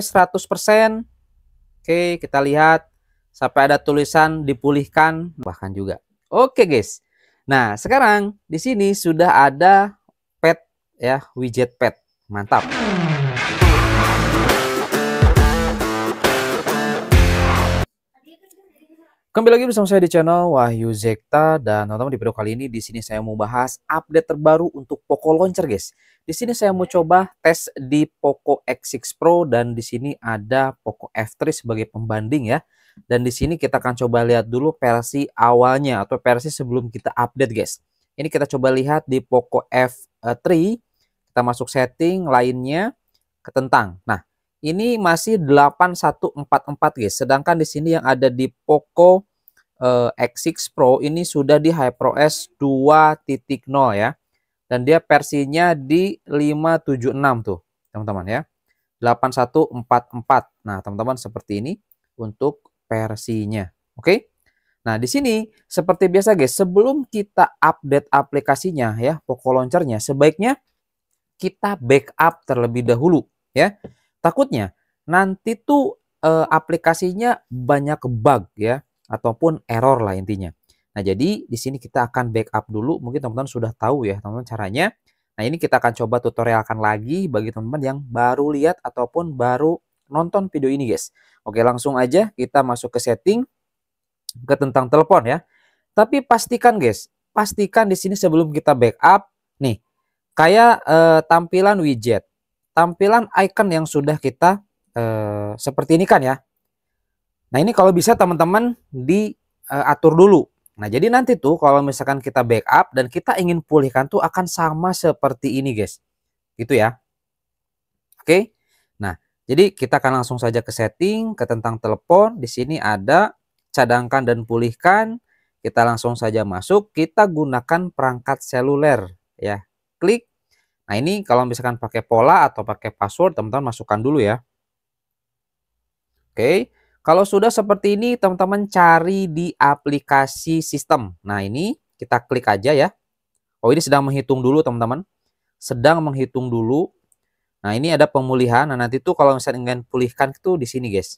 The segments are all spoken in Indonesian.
100%. Oke, kita lihat sampai ada tulisan dipulihkan bahkan juga. Oke, guys. Nah, sekarang di sini sudah ada pet ya, widget pet. Mantap. Kembali lagi bersama saya di channel Wahyu Zekta dan teman-teman di video kali ini di sini saya mau bahas update terbaru untuk Poco Launcher guys. Di sini saya mau coba tes di Poco X6 Pro dan di sini ada Poco F3 sebagai pembanding ya. Dan di sini kita akan coba lihat dulu versi awalnya atau versi sebelum kita update guys. Ini kita coba lihat di Poco F3 kita masuk setting lainnya ke tentang. Nah, ini masih 8144 guys. Sedangkan di sini yang ada di Poco eh, X6 Pro ini sudah di HyperOS 2.0 ya. Dan dia versinya di 576 tuh, teman-teman ya. 8144. Nah, teman-teman seperti ini untuk versinya. Oke. Nah, di sini seperti biasa guys, sebelum kita update aplikasinya ya, Poco Launchernya, sebaiknya kita backup terlebih dahulu ya. Takutnya nanti tuh e, aplikasinya banyak bug ya ataupun error lah intinya. Nah, jadi di sini kita akan backup dulu. Mungkin teman-teman sudah tahu ya teman-teman caranya. Nah, ini kita akan coba tutorialkan lagi bagi teman-teman yang baru lihat ataupun baru nonton video ini, guys. Oke, langsung aja kita masuk ke setting ke tentang telepon ya. Tapi pastikan, guys, pastikan di sini sebelum kita backup nih kayak e, tampilan widget tampilan icon yang sudah kita eh, seperti ini kan ya. Nah ini kalau bisa teman-teman diatur eh, dulu. Nah jadi nanti tuh kalau misalkan kita backup dan kita ingin pulihkan tuh akan sama seperti ini guys. Gitu ya. Oke. Nah jadi kita akan langsung saja ke setting, ke tentang telepon. Di sini ada cadangkan dan pulihkan. Kita langsung saja masuk. Kita gunakan perangkat seluler ya. Klik Nah ini kalau misalkan pakai pola atau pakai password teman-teman masukkan dulu ya. Oke, kalau sudah seperti ini teman-teman cari di aplikasi sistem. Nah ini kita klik aja ya. Oh ini sedang menghitung dulu teman-teman. Sedang menghitung dulu. Nah ini ada pemulihan. Nah nanti tuh kalau misalnya ingin pulihkan itu di sini guys.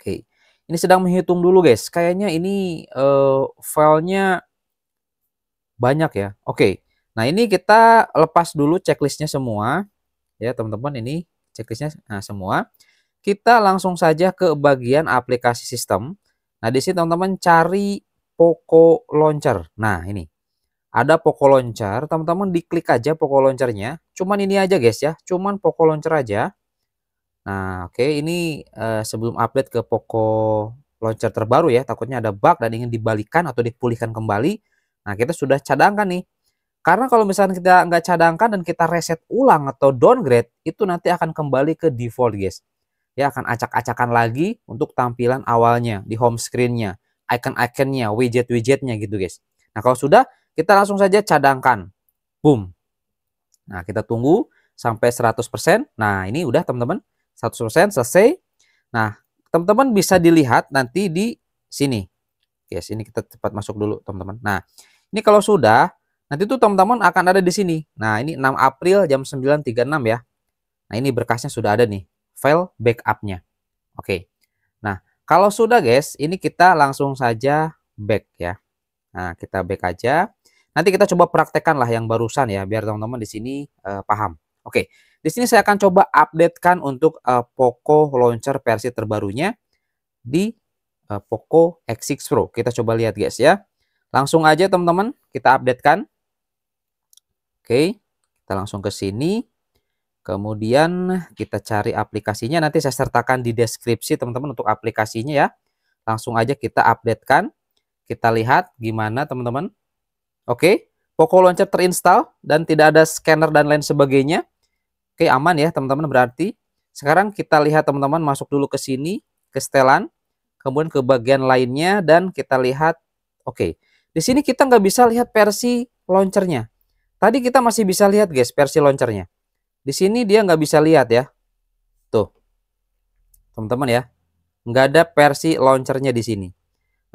Oke, ini sedang menghitung dulu guys. Kayaknya ini uh, filenya banyak ya. Oke, Nah, ini kita lepas dulu checklistnya semua. Ya, teman-teman, ini checklistnya nah, semua. Kita langsung saja ke bagian aplikasi sistem. Nah, di sini teman-teman cari Poco Launcher. Nah, ini. Ada Poco Launcher, teman-teman diklik aja Poco Launchernya. Cuman ini aja guys ya, cuman Poco Launcher aja. Nah, oke, okay, ini eh, sebelum update ke Poco Launcher terbaru ya, takutnya ada bug dan ingin dibalikan atau dipulihkan kembali. Nah, kita sudah cadangkan nih karena kalau misalnya kita nggak cadangkan dan kita reset ulang atau downgrade, itu nanti akan kembali ke default guys. Ya akan acak-acakan lagi untuk tampilan awalnya di home screen-nya, icon-iconnya, widget-widgetnya gitu guys. Nah kalau sudah, kita langsung saja cadangkan. Boom. Nah kita tunggu sampai 100%. Nah ini udah teman-teman, 100% selesai. Nah teman-teman bisa dilihat nanti di sini. Guys, ini kita cepat masuk dulu teman-teman. Nah ini kalau sudah, Nanti tuh teman-teman akan ada di sini. Nah, ini 6 April jam 9.36 ya. Nah, ini berkasnya sudah ada nih. File backupnya. Oke. Nah, kalau sudah guys, ini kita langsung saja back ya. Nah, kita back aja. Nanti kita coba praktekkan lah yang barusan ya, biar teman-teman di sini uh, paham. Oke, di sini saya akan coba updatekan untuk uh, Poco Launcher versi terbarunya di uh, Poco X6 Pro. Kita coba lihat guys ya. Langsung aja teman-teman kita updatekan. Oke, kita langsung ke sini. Kemudian kita cari aplikasinya. Nanti saya sertakan di deskripsi teman-teman untuk aplikasinya ya. Langsung aja kita updatekan. Kita lihat gimana teman-teman. Oke, Poco Launcher terinstall dan tidak ada scanner dan lain sebagainya. Oke, aman ya teman-teman berarti. Sekarang kita lihat teman-teman masuk dulu ke sini, ke setelan. Kemudian ke bagian lainnya dan kita lihat. Oke, di sini kita nggak bisa lihat versi launchernya. Tadi kita masih bisa lihat guys versi launchernya. Di sini dia nggak bisa lihat ya. Tuh. Teman-teman ya. Nggak ada versi launchernya di sini.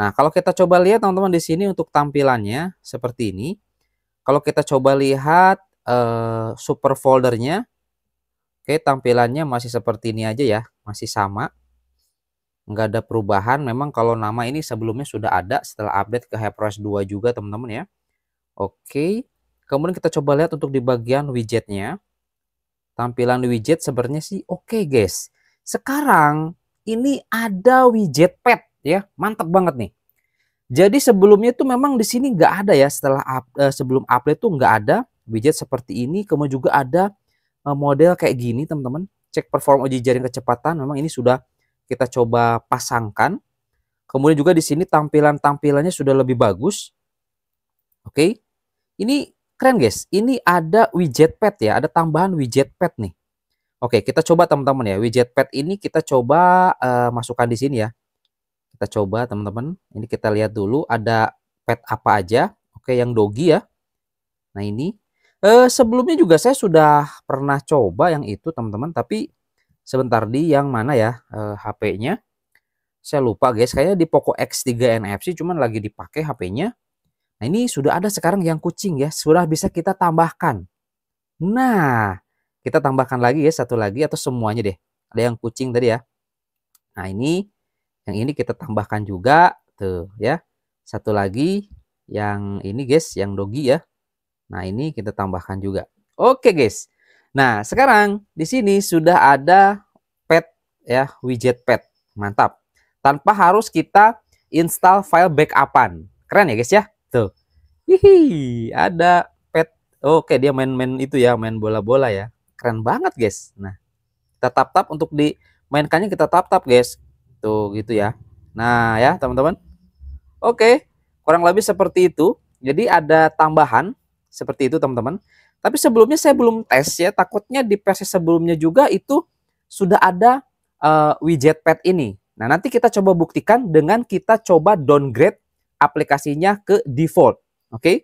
Nah, kalau kita coba lihat teman-teman di sini untuk tampilannya seperti ini. Kalau kita coba lihat eh, super foldernya. Oke, tampilannya masih seperti ini aja ya. Masih sama. Nggak ada perubahan. Memang kalau nama ini sebelumnya sudah ada setelah update ke HyperOS 2 juga teman-teman ya. Oke. Kemudian kita coba lihat untuk di bagian widgetnya. Tampilan widget sebenarnya sih oke okay guys. Sekarang ini ada widget pad ya, mantap banget nih. Jadi sebelumnya tuh memang di sini nggak ada ya setelah up, eh, sebelum update tuh nggak ada widget seperti ini. Kemudian juga ada eh, model kayak gini teman-teman. Cek perform uji jaring kecepatan memang ini sudah kita coba pasangkan. Kemudian juga di sini tampilan-tampilannya sudah lebih bagus. Oke. Okay. Ini Keren guys, ini ada widget pad ya, ada tambahan widget pad nih. Oke, kita coba teman-teman ya. Widget pad ini kita coba uh, masukkan di sini ya. Kita coba teman-teman. Ini kita lihat dulu ada pad apa aja. Oke, yang dogi ya. Nah ini. Uh, sebelumnya juga saya sudah pernah coba yang itu teman-teman. Tapi sebentar di yang mana ya uh, eh, HP-nya. Saya lupa guys, kayaknya di Poco X3 NFC cuman lagi dipakai HP-nya Nah ini sudah ada sekarang yang kucing ya, sudah bisa kita tambahkan. Nah, kita tambahkan lagi ya satu lagi atau semuanya deh. Ada yang kucing tadi ya. Nah ini, yang ini kita tambahkan juga tuh ya. Satu lagi yang ini guys, yang dogi ya. Nah ini kita tambahkan juga. Oke guys. Nah sekarang di sini sudah ada pet ya, widget pet. Mantap. Tanpa harus kita install file backupan. Keren ya guys ya. Tuh. Hihi, ada pet. Oke, dia main-main itu ya, main bola-bola ya. Keren banget, guys. Nah, kita tap-tap untuk dimainkannya kita tap-tap, guys. Tuh, gitu ya. Nah, ya, teman-teman. Oke, kurang lebih seperti itu. Jadi ada tambahan seperti itu, teman-teman. Tapi sebelumnya saya belum tes ya, takutnya di versi sebelumnya juga itu sudah ada uh, widget pet ini. Nah, nanti kita coba buktikan dengan kita coba downgrade aplikasinya ke default. Oke. Okay?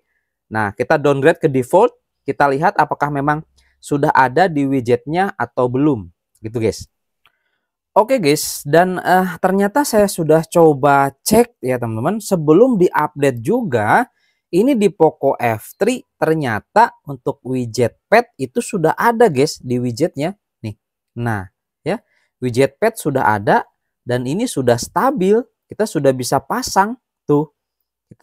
Nah, kita downgrade ke default, kita lihat apakah memang sudah ada di widgetnya atau belum. Gitu, guys. Oke, okay, guys. Dan uh, ternyata saya sudah coba cek ya, teman-teman, sebelum diupdate juga ini di Poco F3 ternyata untuk widget pad itu sudah ada, guys, di widgetnya. Nih. Nah, ya. Widget pad sudah ada dan ini sudah stabil, kita sudah bisa pasang tuh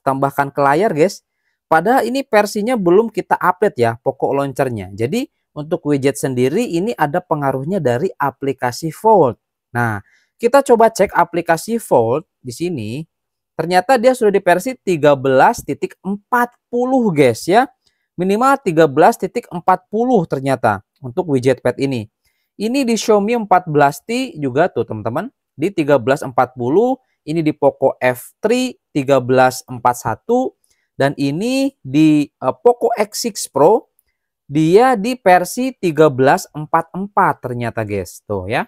tambahkan ke layar guys. Padahal ini versinya belum kita update ya pokok launchernya. Jadi untuk widget sendiri ini ada pengaruhnya dari aplikasi Fold. Nah, kita coba cek aplikasi Fold di sini. Ternyata dia sudah di versi 13.40 guys ya. Minimal 13.40 ternyata untuk widget pad ini. Ini di Xiaomi 14T juga tuh teman-teman. Di 1340 ini di Poco F3 1341 dan ini di eh, Poco X6 Pro dia di versi 1344 ternyata guys tuh ya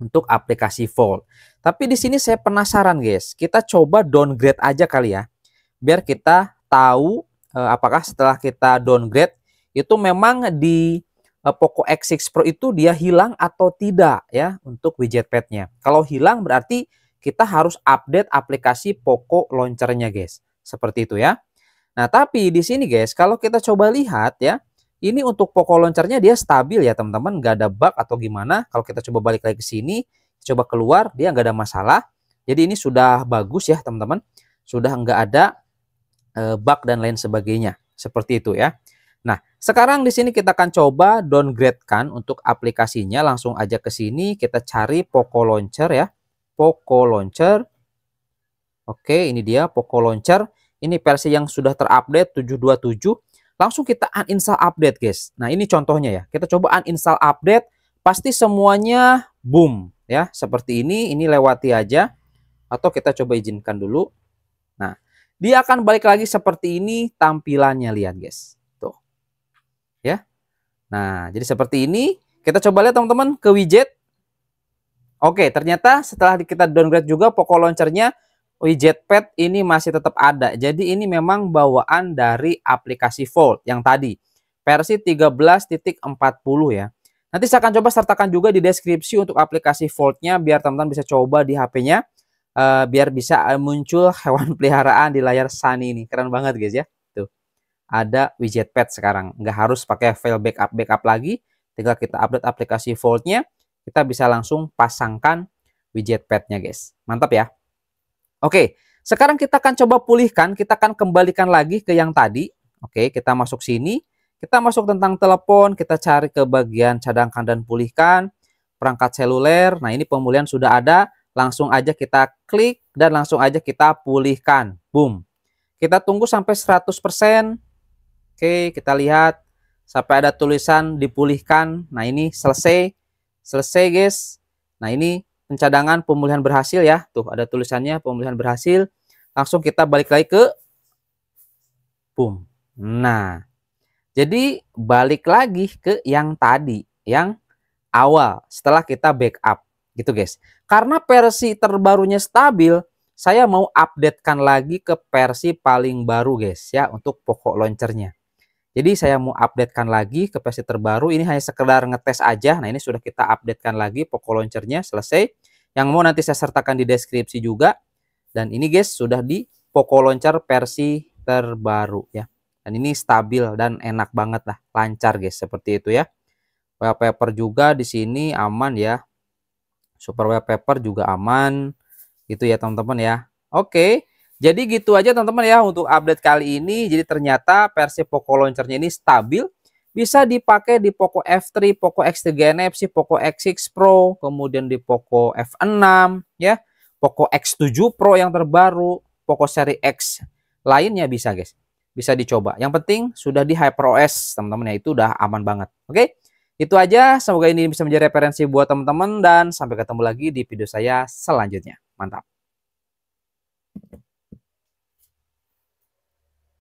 untuk aplikasi Fold. Tapi di sini saya penasaran guys, kita coba downgrade aja kali ya. Biar kita tahu eh, apakah setelah kita downgrade itu memang di eh, Poco X6 Pro itu dia hilang atau tidak ya untuk widget padnya. Kalau hilang berarti kita harus update aplikasi Poco Launchernya guys. Seperti itu ya. Nah tapi di sini guys kalau kita coba lihat ya. Ini untuk Poco Launchernya dia stabil ya teman-teman. Nggak ada bug atau gimana. Kalau kita coba balik lagi ke sini. Coba keluar dia nggak ada masalah. Jadi ini sudah bagus ya teman-teman. Sudah nggak ada eh, bug dan lain sebagainya. Seperti itu ya. Nah, sekarang di sini kita akan coba downgrade-kan untuk aplikasinya. Langsung aja ke sini kita cari Poco Launcher ya. Poco Launcher. Oke, ini dia Poco Launcher. Ini versi yang sudah terupdate 727. Langsung kita uninstall update, guys. Nah, ini contohnya ya. Kita coba uninstall update, pasti semuanya boom ya, seperti ini. Ini lewati aja atau kita coba izinkan dulu. Nah, dia akan balik lagi seperti ini tampilannya, lihat, guys. Tuh. Ya. Nah, jadi seperti ini. Kita coba lihat teman-teman ke widget Oke, ternyata setelah kita downgrade juga Poco Launchernya widget pad ini masih tetap ada. Jadi ini memang bawaan dari aplikasi Fold yang tadi. Versi 13.40 ya. Nanti saya akan coba sertakan juga di deskripsi untuk aplikasi Fold-nya biar teman-teman bisa coba di HP-nya. Uh, eh, biar bisa eh, muncul hewan peliharaan di layar Sunny ini. Keren banget guys ya. Tuh. Ada widget pad sekarang. Nggak harus pakai file backup-backup lagi. Tinggal kita update aplikasi Fold-nya kita bisa langsung pasangkan widget padnya guys. Mantap ya. Oke, sekarang kita akan coba pulihkan, kita akan kembalikan lagi ke yang tadi. Oke, kita masuk sini, kita masuk tentang telepon, kita cari ke bagian cadangkan dan pulihkan, perangkat seluler. Nah, ini pemulihan sudah ada, langsung aja kita klik dan langsung aja kita pulihkan. Boom. Kita tunggu sampai 100%. Oke, kita lihat sampai ada tulisan dipulihkan. Nah, ini selesai. Selesai guys. Nah ini pencadangan pemulihan berhasil ya. Tuh ada tulisannya pemulihan berhasil. Langsung kita balik lagi ke boom. Nah jadi balik lagi ke yang tadi. Yang awal setelah kita backup gitu guys. Karena versi terbarunya stabil, saya mau updatekan lagi ke versi paling baru guys ya untuk pokok launchernya. Jadi saya mau updatekan lagi ke versi terbaru. Ini hanya sekedar ngetes aja. Nah ini sudah kita updatekan lagi Poco Launchernya selesai. Yang mau nanti saya sertakan di deskripsi juga. Dan ini guys sudah di Poco Launcher versi terbaru ya. Dan ini stabil dan enak banget lah, lancar guys seperti itu ya. Wallpaper juga di sini aman ya. Super wallpaper juga aman. Gitu ya teman-teman ya. Oke. Okay. Jadi gitu aja teman-teman ya untuk update kali ini. Jadi ternyata versi Poco Launcher-nya ini stabil. Bisa dipakai di Poco F3, Poco X3 NFC, Poco X6 Pro, kemudian di Poco F6 ya, Poco X7 Pro yang terbaru, Poco seri X lainnya bisa guys. Bisa dicoba. Yang penting sudah di HyperOS teman-teman ya itu udah aman banget. Oke? Itu aja, semoga ini bisa menjadi referensi buat teman-teman dan sampai ketemu lagi di video saya selanjutnya. Mantap.